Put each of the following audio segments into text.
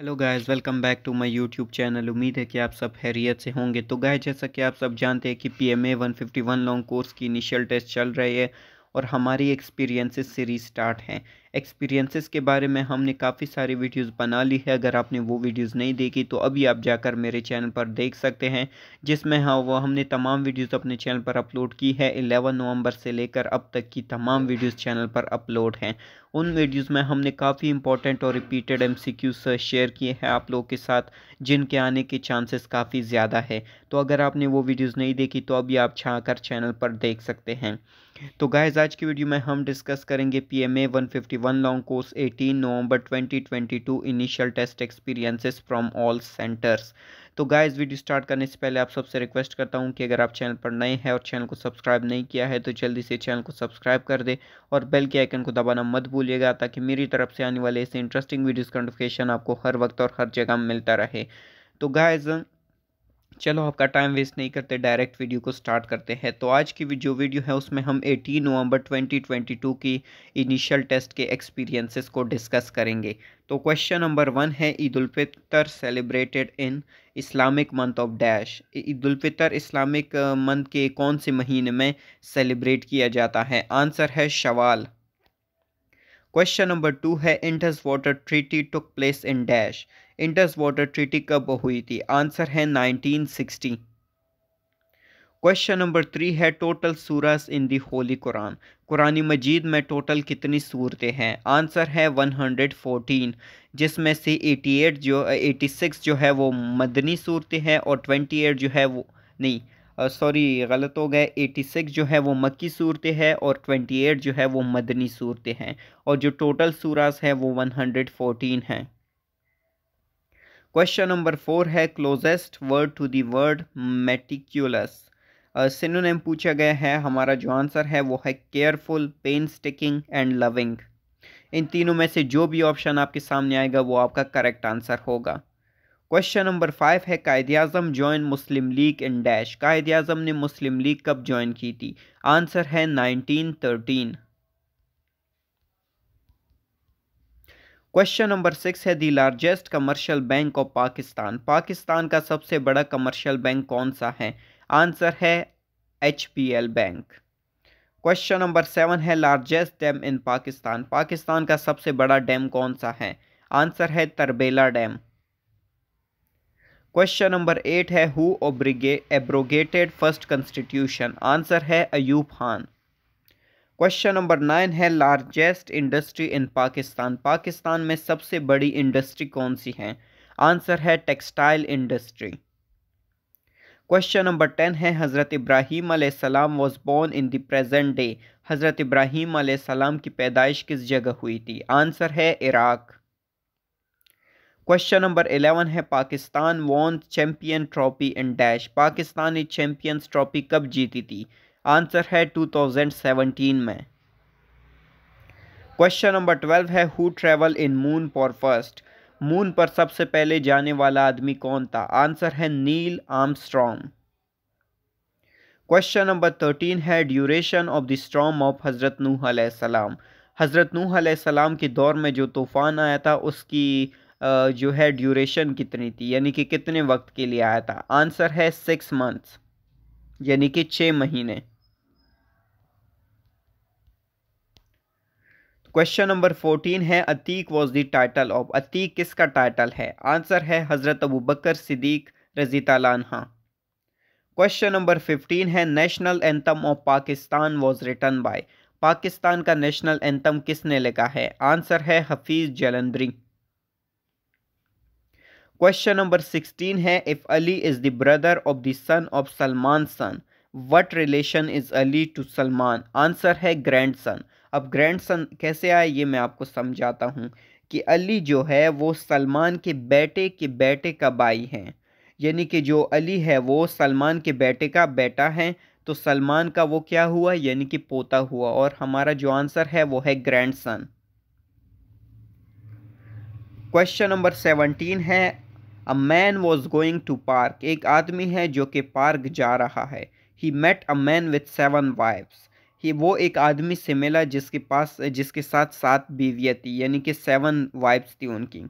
hello guys welcome back to my YouTube channel उम्मीद है कि आप सब हैरियत से होंगे तो गाय जैसा कि आप सब जानते हैं कि P M A one fifty one long course की इनिशियल टेस्ट चल रही है और हमारी एक्सपीरियंसेस सीरीज स्टार्ट हैं एक्सपीरियंसेस के बारे में हमने काफ़ी सारी वीडियोस बना ली है अगर आपने वो वीडियोस नहीं देखी तो अभी आप जाकर मेरे चैनल पर देख सकते हैं जिसमें हाँ वो हमने तमाम वीडियोस अपने चैनल पर अपलोड की है 11 नवंबर से लेकर अब तक की तमाम वीडियोस चैनल पर अपलोड हैं उन वीडियोस में हमने काफ़ी इंपॉर्टेंट और रिपीटेड एम शेयर किए हैं आप लोगों के साथ जिनके आने के चांसेस काफ़ी ज़्यादा है तो अगर आपने वो वीडियोज़ नहीं देखी तो अभी आप छा चैनल पर देख सकते हैं तो गाइज आज की वीडियो में हम डिस्कस करेंगे P M A one fifty one long course eighteen November twenty twenty two initial test experiences from all centres तो गाइज वीडियो स्टार्ट करने से पहले आप सबसे रिक्वेस्ट करता हूँ कि अगर आप चैनल पर नए हैं और चैनल को सब्सक्राइब नहीं किया है तो जल्दी से चैनल को सब्सक्राइब कर दे और बेल के आइकन को दबाना मत भूलिएगा ताकि मेरी तरफ से आने वाले ऐसे इंटरेस्टिंग वीडियोज़ का नोटिफिकेशन आपको हर वक्त और हर जगह मिलता रहे तो गाइज़ चलो आपका टाइम वेस्ट नहीं करते डायरेक्ट वीडियो को स्टार्ट करते हैं तो आज की जो वीडियो है उसमें हम 18 नवंबर 2022 की इनिशियल टेस्ट के एक्सपीरियंसेस को डिस्कस करेंगे तो क्वेश्चन नंबर वन है Eid ul Fitr celebrated in Islamic month of dash Eid ul Fitr Islamic month के कौन से महीने में सेलिब्रेट किया जाता है आंसर है शवाल क्वेश्चन नंबर टू है Indus water treaty took place in dash Indus water treaty कब हुई थी आंसर है 1960 क्वेश्चन नंबर थ्री है टोटल सूरज इन दी होली कुरान कुरानी मजीद में टोटल कितनी सूरतें हैं आंसर है 114 जिसमें से 88 जो 86 जो है वो मदनी सूरतें हैं और 28 जो है वो नहीं सॉरी गलत हो गए 86 जो है वो मक्की सूरतें हैं और 28 जो है वो मदनी सूरतें हैं और जो टोटल सूरज है वो 114 हैं क्वेश्चन नंबर फोर है closest word to the word meticulous synonym पूछा गया है हमारा जो आंसर है वो है careful painstaking and loving इन तीनों में से जो भी ऑप्शन आपके सामने आएगा वो आपका करेक्ट आंसर होगा क्वेश्चन नंबर फाइव है Quaid Azam join Muslim League in dash Quaid Azam ने मुस्लिम लीग कब ज्वाइन की थी आंसर है nineteen thirteen question number six है the largest commercial bank of Pakistan Pakistan का सबसे बड़ा कमर्शियल बैंक कौन सा है आंसर है H bank question number seven है largest dam in Pakistan Pakistan का सबसे बड़ा डैम कौन सा है आंसर है Tarbela dam question number eight है हु ओब्रिगे एब्रोगेटेड फर्स्ट कॉन्स्टिट्यूशन आंसर है Ayub Khan question number nine है largest industry in Pakistan Pakistan में सबसे बड़ी इंडस्ट्री कौन सी है आंसर है textile industry question number ten है हज़रत इब्राहिम सलाम was born in the present day Hazrat Ibrahim सलाम की पैदाइश किस जगह हुई थी आंसर है इराक़ क्वेश्चन नंबर एलेवन है Pakistan won champion trophy in dash Pakistan ने चैम्पियंस ट्रॉफी कब जीती थी आंसर है 2017 में क्वेश्चन नंबर ट्वेल्व है who travel in moon for first moon पर सबसे पहले जाने वाला आदमी कौन था आंसर है Neil Armstrong question number thirteen है duration of the storm of Hazrat Nuh सलाम हज़रत नूह सलाम के दौर में जो तूफ़ान आया था उसकी जो है ड्यूरेशन कितनी थी यानी कि कितने वक्त के लिए आया था आंसर है सिक्स मंथ्स यानी कि छः महीने क्वेश्चन नंबर फोर्टीन है Atiq was the title of Atiq किसका टाइटल है आंसर है हज़रत अबू बकर सिद्दीक रजी तला क्वेश्चन नंबर फिफ्टीन है national anthem of Pakistan was written by Pakistan का नेशनल एंथम किसने लिखा है आंसर है Hafeez Jalandhari question number sixteen है if Ali is the brother of the son of Salman son what relation is Ali to Salman answer है ग्रैंड सन अब grand son कैसे आए ये मैं आपको समझाता हूँ कि अली जो है वो सलमान के बेटे के बेटे का भाई हैं यानी कि जो अली है वो सलमान के बेटे का बेटा है तो सलमान का वो क्या हुआ यानी कि पोता हुआ और हमारा जो आंसर है वो है grandson question number seventeen है a man was going to park एक आदमी है जो कि पार्क जा रहा है he met a man with seven wifes he वो एक आदमी से मिला जिसके पास जिसके साथ सात बीवियाँ थी यानी कि सेवन वाइफ्स थी उनकी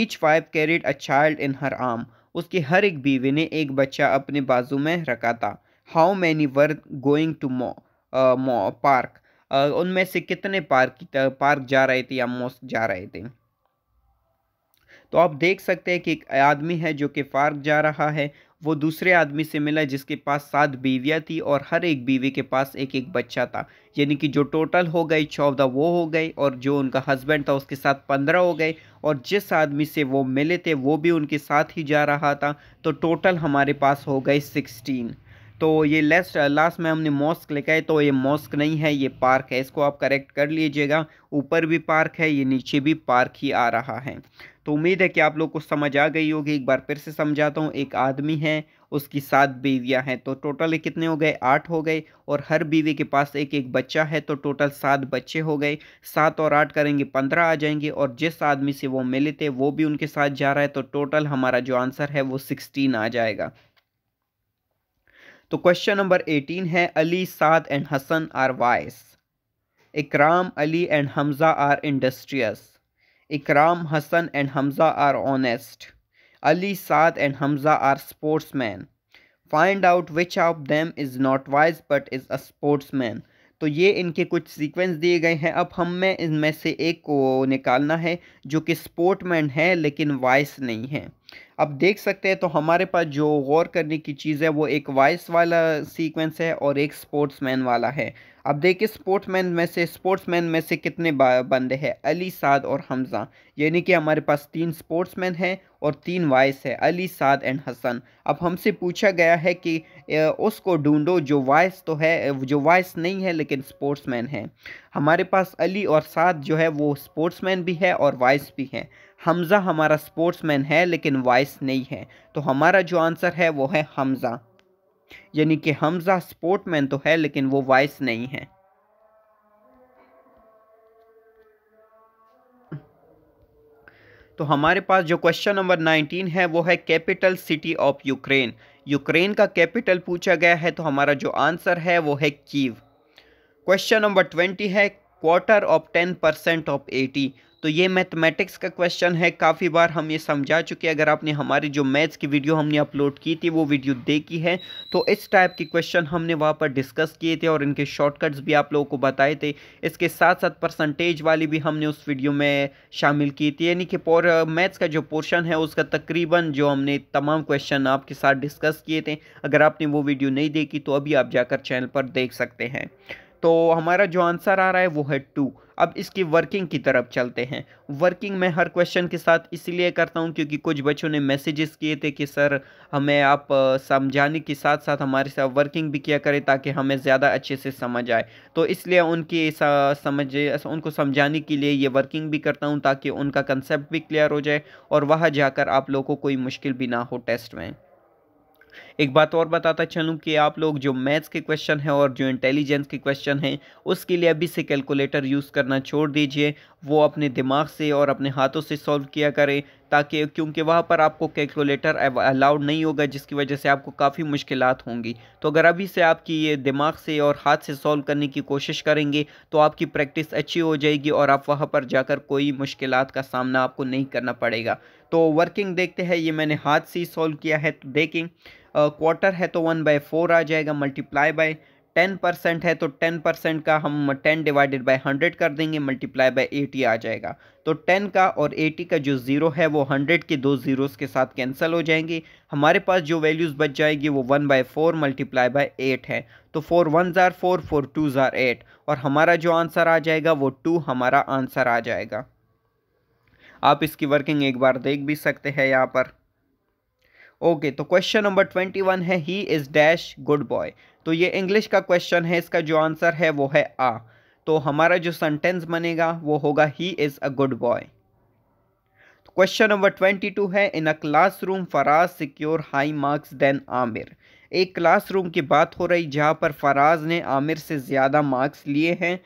each wife carried a child in her arm उसकी हर एक बीवी ने एक बच्चा अपने बाजू में रखा था how many were going to मो मो पार्क उनमें से कितने पार्क पार्क जा रहे थे या मॉस्क जा रहे थे तो आप देख सकते हैं कि एक आदमी है जो कि पार्क जा रहा है वो दूसरे आदमी से मिला जिसके पास सात बीवियाँ थी और हर एक बीवी के पास एक एक बच्चा था यानी कि जो टोटल हो गई चौदह वो हो गए और जो उनका हस्बैंड था उसके साथ पंद्रह हो गए और जिस आदमी से वो मिले थे वो भी उनके साथ ही जा रहा था तो टोटल हमारे पास हो गए सिक्सटीन तो ये लेस्ट लास्ट में हमने मॉस्क लिखा है तो ये मॉस्क नहीं है ये पार्क है इसको आप करेक्ट कर लीजिएगा ऊपर भी पार्क है ये नीचे भी पार्क ही आ रहा है तो उम्मीद है कि आप लोग को समझ आ गई होगी एक बार फिर से समझाता हूँ एक आदमी है उसकी सात बीवियाँ हैं तो टोटल कितने हो गए आठ हो गए और हर बीवी के पास एक एक बच्चा है तो टोटल सात बच्चे हो गए सात और आठ करेंगे पंद्रह आ जाएंगे और जिस आदमी से वो मिले थे वो भी उनके साथ जा रहा है तो टोटल हमारा जो आंसर है वो सिक्सटीन आ जाएगा तो क्वेश्चन नंबर एटीन है Ali Saad and Hasan are wise Ikram Ali and Hamza are industrious Ikram Hasan and Hamza are honest Ali Saad and Hamza are sportsman find out which of them is not wise but is a sportsman तो ये इनके कुछ sequence दिए गए हैं अब हमें इनमें से एक को निकालना है जो कि स्पोर्ट मैन है लेकिन वाइस नहीं है अब देख सकते हैं तो हमारे पास जो गौर करने की चीज़ है वो एक वॉइस वाला सीक्वेंस है और एक स्पोर्ट्समैन वाला है अब देखिए स्पोर्ट्समैन में से स्पोर्ट्समैन में से कितने बंदे हैं अली साद और हमज़ा यानी कि हमारे पास तीन स्पोर्ट्समैन हैं और तीन वॉइस है अली साद एंड हसन अब हमसे पूछा गया है कि उसको ढूंढो जो वॉइस तो है जो वॉइस नहीं है लेकिन स्पोर्ट्समैन है हमारे पास अली और साद जो है वो स्पोर्ट्समैन भी है और वॉइस भी हैं हमज़ा हमारा स्पोर्ट्समैन है लेकिन वाइस नहीं है तो हमारा जो आंसर है वो है हमज़ा यानी कि हमज़ा स्पोर्टमैन तो है लेकिन वो वाइस नहीं है तो हमारे पास जो क्वेश्चन नंबर 19 है वो है capital city of Ukraine Ukraine का कैपिटल पूछा गया है तो हमारा जो आंसर है वो है कीव क्वेश्चन नंबर 20 है क्वार्टर ऑफ 10 परसेंट ऑफ 80 तो ये मैथमेटिक्स का क्वेश्चन है काफ़ी बार हम ये समझा चुके हैं अगर आपने हमारी जो मैथ्स की वीडियो हमने अपलोड की थी वो वीडियो देखी है तो इस टाइप के क्वेश्चन हमने वहाँ पर डिस्कस किए थे और इनके शॉर्टकट्स भी आप लोगों को बताए थे इसके साथ साथ परसेंटेज वाली भी हमने उस वीडियो में शामिल की थी यानी कि मैथ्स का जो पोर्शन है उसका तकरीबन जो हमने तमाम क्वेश्चन आपके साथ डिस्कस किए थे अगर आपने वो वीडियो नहीं देखी तो अभी आप जाकर चैनल पर देख सकते हैं तो हमारा जो आंसर आ रहा है वो है टू अब इसकी वर्किंग की तरफ चलते हैं वर्किंग मैं हर क्वेश्चन के साथ इसलिए करता हूँ क्योंकि कुछ बच्चों ने मैसेजेस किए थे कि सर हमें आप समझाने के साथ साथ हमारे साथ वर्किंग भी किया करें ताकि हमें ज़्यादा अच्छे से समझ आए तो इसलिए उनकी समझ उनको समझाने के लिए ये वर्किंग भी करता हूँ ताकि उनका कंसेप्ट भी क्लियर हो जाए और वहाँ जाकर आप लोगों को कोई मुश्किल भी ना हो टेस्ट में एक बात और बताता चलूँ कि आप लोग जो मैथ्स के क्वेश्चन हैं और जो इंटेलिजेंस के क्वेश्चन हैं उसके लिए अभी से कैलकुलेटर यूज़ करना छोड़ दीजिए वो अपने दिमाग से और अपने हाथों से सॉल्व किया करें ताकि क्योंकि वहाँ पर आपको कैलकुलेटर अलाउड नहीं होगा जिसकी वजह से आपको काफ़ी मुश्किल होंगी तो अगर अभी से आपकी ये दिमाग से और हाथ से सॉल्व करने की कोशिश करेंगे तो आपकी प्रैक्टिस अच्छी हो जाएगी और आप वहाँ पर जाकर कोई मुश्किल का सामना आपको नहीं करना पड़ेगा तो वर्किंग देखते हैं ये मैंने हाथ से ही सॉल्व किया है तो देखें क्वार्टर है तो वन बाई फोर आ जाएगा मल्टीप्लाई बाय टेन परसेंट है तो टेन परसेंट का हम टेन डिवाइडेड बाय हंड्रेड कर देंगे मल्टीप्लाई बाय एटी आ जाएगा तो टेन का और एटी का जो ज़ीरो है वो हंड्रेड के दो ज़ीरोज़ के साथ कैंसिल हो जाएंगे हमारे पास जो वैल्यूज़ बच जाएगी वो one by four multiply by eight है तो फोर वन ज़ार फोर फोर टू ज़ार एट और हमारा जो आंसर आ जाएगा वो टू हमारा आंसर आ जाएगा आप इसकी वर्किंग एक बार देख भी सकते हैं यहाँ पर ओके तो क्वेश्चन नंबर ट्वेंटी वन है he is dash good boy तो ये इंग्लिश का क्वेश्चन है इसका जो आंसर है वो है आ तो हमारा जो सेंटेंस बनेगा वो होगा he is a good boy question number twenty two है in a classroom Faraz secure high marks than Aamir एक क्लासरूम की बात हो रही जहाँ पर फराज ने आमिर से ज़्यादा मार्क्स लिए हैं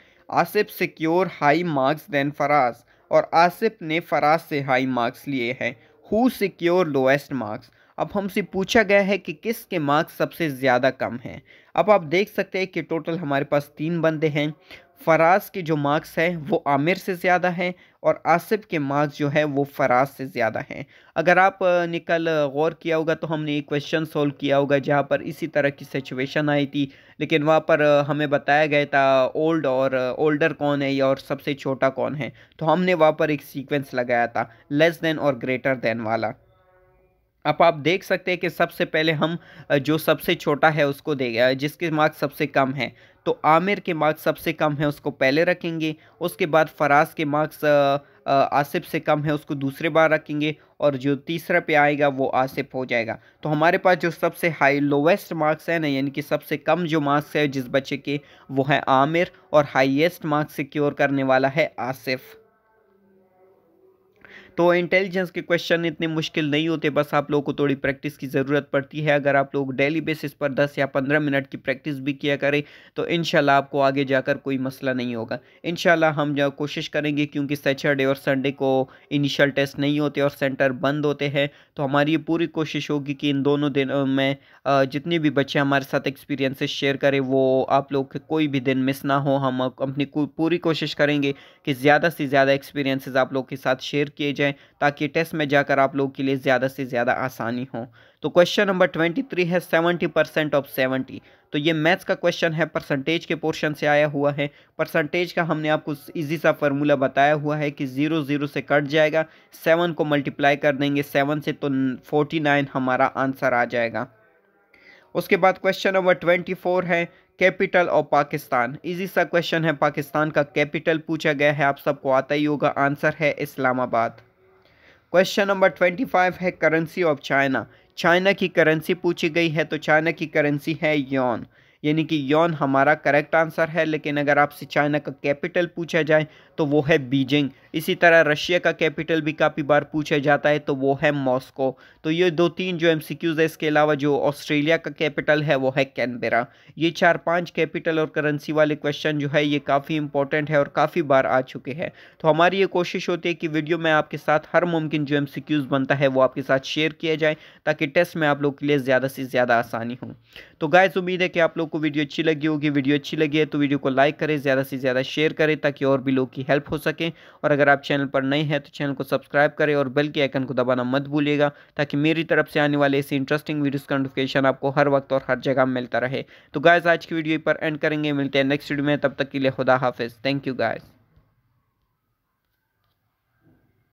Asif secure high marks than Faraz और आसिफ ने फराज से हाई मार्क्स लिए हैं हु सिक्योर लोएस्ट मार्क्स अब हमसे पूछा गया है कि किसके मार्क्स सबसे ज़्यादा कम हैं अब आप देख सकते हैं कि टोटल हमारे पास तीन बंदे हैं फराज के जो मार्क्स हैं वो आमिर से ज़्यादा हैं और आसिफ के मार्क्स जो है वो फराज से ज़्यादा हैं अगर आप निकल गौर किया होगा तो हमने एक क्वेश्चन सोल्व किया होगा जहाँ पर इसी तरह की सिचुएशन आई थी लेकिन वहाँ पर हमें बताया गया था ओल्ड और ओल्डर कौन है या और सबसे छोटा कौन है तो हमने वहाँ पर एक सीक्वेंस लगाया था लेस देन और ग्रेटर देन वाला अब आप देख सकते हैं कि सबसे पहले हम जो सबसे छोटा है उसको दे जिसके मार्क्स सबसे कम है तो आमिर के मार्क्स सबसे कम है उसको पहले रखेंगे उसके बाद फराज के मार्क्स आसिफ से कम है उसको दूसरे बार रखेंगे और जो तीसरा पे आएगा वो आसिफ हो जाएगा तो हमारे पास जो सबसे हाई लोवेस्ट मार्क्स है ना यानी कि सबसे कम जो मार्क्स है जिस बच्चे के वो है आमिर और हाईएस्ट मार्क्स सिक्योर करने वाला है आसिफ़ तो इंटेलिजेंस के क्वेश्चन इतने मुश्किल नहीं होते बस आप लोगों को थोड़ी प्रैक्टिस की ज़रूरत पड़ती है अगर आप लोग डेली बेसिस पर 10 या 15 मिनट की प्रैक्टिस भी किया करें तो इन आपको आगे जाकर कोई मसला नहीं होगा इन हम जो कोशिश करेंगे क्योंकि सैटरडे और संडे को इनिशियल टेस्ट नहीं होते और सेंटर बंद होते हैं तो हमारी पूरी कोशिश होगी कि इन दोनों दिनों में जितने भी बच्चे हमारे साथ एक्सपीरियंसेस शेयर करें वो आप लोग के कोई भी दिन मिस ना हो हम अपनी पूरी कोशिश करेंगे कि ज़्यादा से ज़्यादा एक्सपीरियंसेस आप लोग के साथ शेयर किए जाएँ ताकि टेस्ट में जाकर आप लोग के लिए ज़्यादा से ज़्यादा आसानी हो तो क्वेश्चन नंबर ट्वेंटी थ्री है सेवेंटी परसेंट ऑफ सेवेंटी तो ये मैथ्स का क्वेश्चन है परसेंटेज के पोर्शन से आया हुआ है परसेंटेज का हमने आपको इजी सा फार्मूला बताया हुआ है कि ज़ीरो ज़ीरो से कट जाएगा सेवन को मल्टीप्लाई कर देंगे सेवन से तो फोर्टी नाइन हमारा आंसर आ जाएगा उसके बाद क्वेश्चन नंबर ट्वेंटी फोर है कैपिटल ऑफ पाकिस्तान इजी सा क्वेश्चन है पाकिस्तान का कैपिटल पूछा गया है आप सबको आता ही होगा आंसर है Islamabad question number twenty five है करेंसी ऑफ चाइना चाइना की करेंसी पूछी गई है तो चाइना की करेंसी है यौन यानी कि यौन हमारा करेक्ट आंसर है लेकिन अगर आपसे चाइना का कैपिटल पूछा जाए तो वो है बीजिंग इसी तरह रशिया का कैपिटल भी काफ़ी बार पूछा जाता है तो वो है मॉस्को तो ये दो तीन जो एम है इसके अलावा जो ऑस्ट्रेलिया का कैपिटल है वो है कैनबेरा ये चार पांच कैपिटल और करेंसी वाले क्वेश्चन जो है ये काफ़ी इंपॉर्टेंट है और काफ़ी बार आ चुके हैं तो हमारी ये कोशिश होती है कि वीडियो में आपके साथ हर मुमकिन जो एम बनता है वो आपके साथ शेयर किया जाए ताकि टेस्ट में आप लोग के लिए ज़्यादा से ज़्यादा आसानी हो तो गाइज उम्मीद है कि आप लोग को वीडियो अच्छी लगी होगी वीडियो अच्छी लगी है तो वीडियो को लाइक करें ज़्यादा से ज़्यादा शेयर करें ताकि और भी लोग की हेल्प हो सके और अगर आप चैनल पर नए हैं तो चैनल को सब्सक्राइब करें और बेल के आइकन को दबाना मत भूलिएगा ताकि मेरी तरफ से आने वाले ऐसे इंटरेस्टिंग वीडियोज़ का नोटिफिकेशन आपको हर वक्त और हर जगह मिलता रहे तो गायज आज की वीडियो पर एंड करेंगे मिलते हैं नेक्स्ट वीडियो में तब तक के लिए खुदा हाफिज़ थैंक यू गायज़